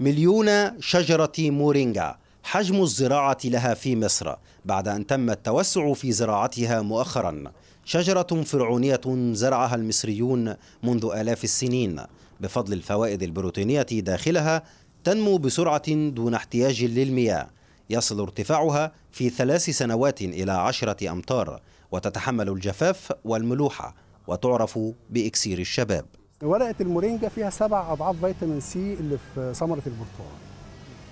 مليون شجرة مورينجا حجم الزراعة لها في مصر بعد أن تم التوسع في زراعتها مؤخرا شجرة فرعونية زرعها المصريون منذ آلاف السنين بفضل الفوائد البروتينية داخلها تنمو بسرعة دون احتياج للمياه يصل ارتفاعها في ثلاث سنوات إلى عشرة أمتار وتتحمل الجفاف والملوحة وتعرف بإكسير الشباب ورقه المورينجا فيها سبع اضعاف فيتامين سي اللي في ثمره البرتقال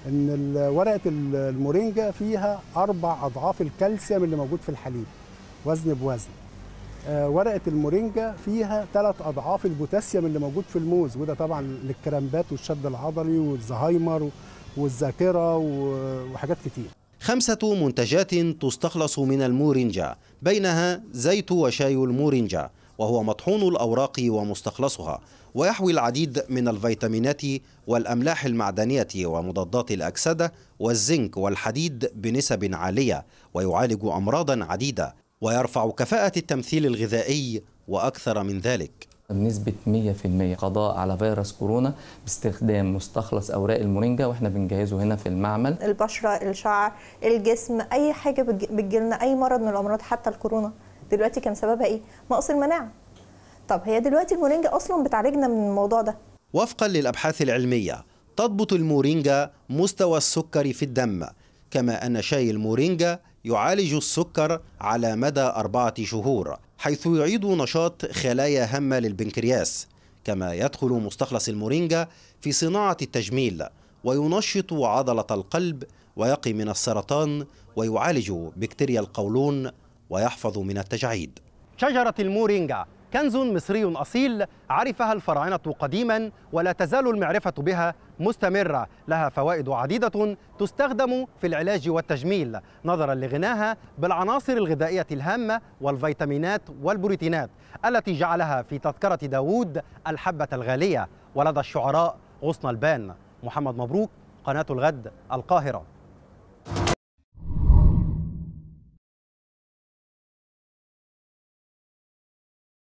ان ورقه المورينجا فيها اربع اضعاف الكالسيوم اللي موجود في الحليب وزن بوزن آه، ورقه المورينجا فيها ثلاث اضعاف البوتاسيوم اللي موجود في الموز وده طبعا للكرامبات والشد العضلي والزهايمر والذاكره وحاجات كتير خمسة منتجات تستخلص من المورينجا بينها زيت وشاي المورينجا وهو مطحون الأوراق ومستخلصها ويحوي العديد من الفيتامينات والأملاح المعدنية ومضادات الأكسدة والزنك والحديد بنسب عالية ويعالج أمراضا عديدة ويرفع كفاءة التمثيل الغذائي وأكثر من ذلك بنسبة 100% قضاء على فيروس كورونا باستخدام مستخلص أوراق المورينجا وإحنا بنجهزه هنا في المعمل البشرة الشعر الجسم أي حاجة بتجيلنا أي مرض من الأمراض حتى الكورونا دلوقتي كان سببها ايه نقص المناعه طب هي دلوقتي المورينجا اصلا بتعالجنا من الموضوع ده وفقا للابحاث العلميه تضبط المورينجا مستوى السكر في الدم كما ان شاي المورينجا يعالج السكر على مدى أربعة شهور حيث يعيد نشاط خلايا هامة للبنكرياس كما يدخل مستخلص المورينجا في صناعة التجميل وينشط عضلة القلب ويقي من السرطان ويعالج بكتيريا القولون ويحفظ من التجعيد شجرة المورينجا كنز مصري أصيل عرفها الفراعنة قديما ولا تزال المعرفة بها مستمرة لها فوائد عديدة تستخدم في العلاج والتجميل نظرا لغناها بالعناصر الغذائية الهامة والفيتامينات والبروتينات التي جعلها في تذكرة داوود الحبة الغالية ولدى الشعراء غصن البان محمد مبروك قناة الغد القاهرة